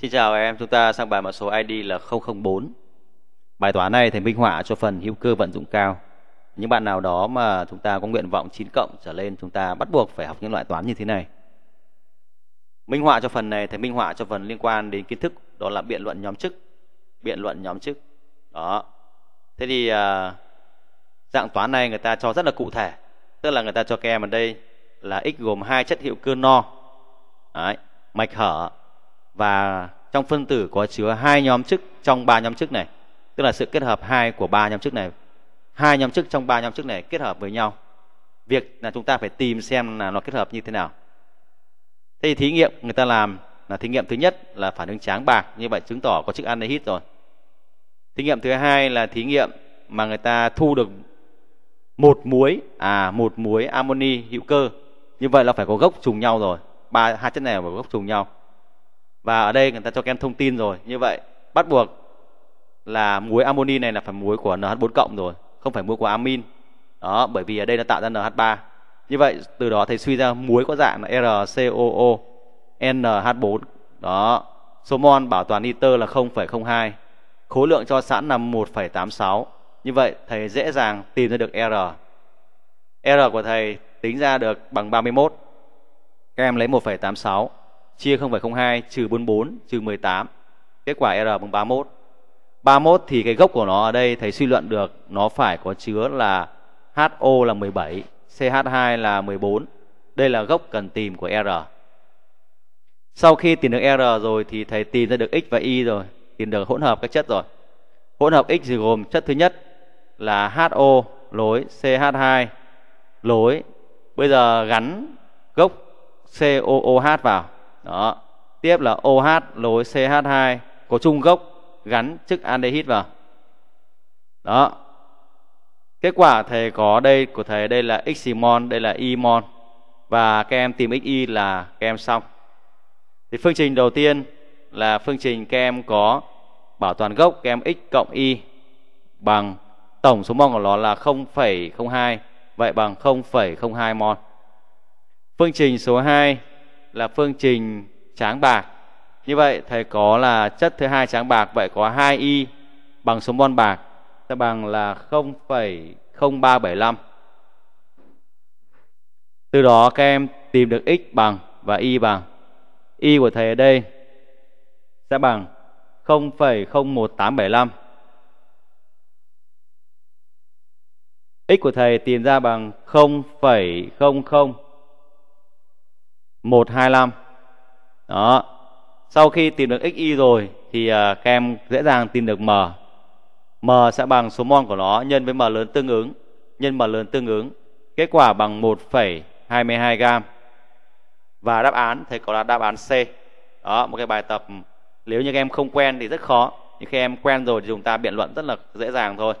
Xin chào em, chúng ta sang bài mã số ID là 004. Bài toán này thầy minh họa cho phần hữu cơ vận dụng cao. Những bạn nào đó mà chúng ta có nguyện vọng 9 cộng trở lên chúng ta bắt buộc phải học những loại toán như thế này. Minh họa cho phần này thầy minh họa cho phần liên quan đến kiến thức đó là biện luận nhóm chức. Biện luận nhóm chức. Đó. Thế thì à, dạng toán này người ta cho rất là cụ thể. Tức là người ta cho các em ở đây là x gồm hai chất hữu cơ no. Đấy, mạch hở và trong phân tử có chứa hai nhóm chức trong ba nhóm chức này tức là sự kết hợp hai của ba nhóm chức này hai nhóm chức trong ba nhóm chức này kết hợp với nhau việc là chúng ta phải tìm xem là nó kết hợp như thế nào thế thì thí nghiệm người ta làm là thí nghiệm thứ nhất là phản ứng tráng bạc như vậy chứng tỏ có chức aldehyde rồi thí nghiệm thứ hai là thí nghiệm mà người ta thu được một muối à một muối amoni hữu cơ như vậy là phải có gốc trùng nhau rồi ba hai chất này phải có gốc trùng nhau và ở đây người ta cho các em thông tin rồi như vậy bắt buộc là muối amoni này là phải muối của NH4 cộng rồi không phải muối của amin đó bởi vì ở đây nó tạo ra NH3 như vậy từ đó thầy suy ra muối có dạng là RCOO NH4 đó số mol bảo toàn nitơ là 0,02 khối lượng cho sẵn là 1,86 như vậy thầy dễ dàng tìm ra được R R của thầy tính ra được bằng 31 các em lấy 1,86 chia 0,02 trừ 44 trừ 18 kết quả R bằng 31 31 thì cái gốc của nó ở đây thầy suy luận được nó phải có chứa là HO là 17 CH2 là 14 đây là gốc cần tìm của R sau khi tìm được R rồi thì thầy tìm ra được X và Y rồi tìm được hỗn hợp các chất rồi hỗn hợp X thì gồm chất thứ nhất là HO lối CH2 lối bây giờ gắn gốc COOH vào đó tiếp là OH lối CH2 có chung gốc gắn chức aldehyde vào đó kết quả thầy có đây của thầy đây là ximon đây là imon và các em tìm xy là các em xong thì phương trình đầu tiên là phương trình các em có bảo toàn gốc các em x cộng y bằng tổng số mol của nó là 0,02 vậy bằng 0,02 mol phương trình số 2 là phương trình tráng bạc. Như vậy thầy có là chất thứ hai tráng bạc vậy có 2y bằng số mol bạc sẽ bằng là 0,0375. Từ đó các em tìm được x bằng và y bằng. Y của thầy ở đây sẽ bằng 0,01875. X của thầy tìm ra bằng 0,00 một hai năm đó sau khi tìm được xy rồi thì các à, em dễ dàng tìm được m m sẽ bằng số mol của nó nhân với m lớn tương ứng nhân m lớn tương ứng kết quả bằng 1,22 gam và đáp án thầy có là đáp án C đó một cái bài tập nếu như các em không quen thì rất khó nhưng khi em quen rồi thì chúng ta biện luận rất là dễ dàng thôi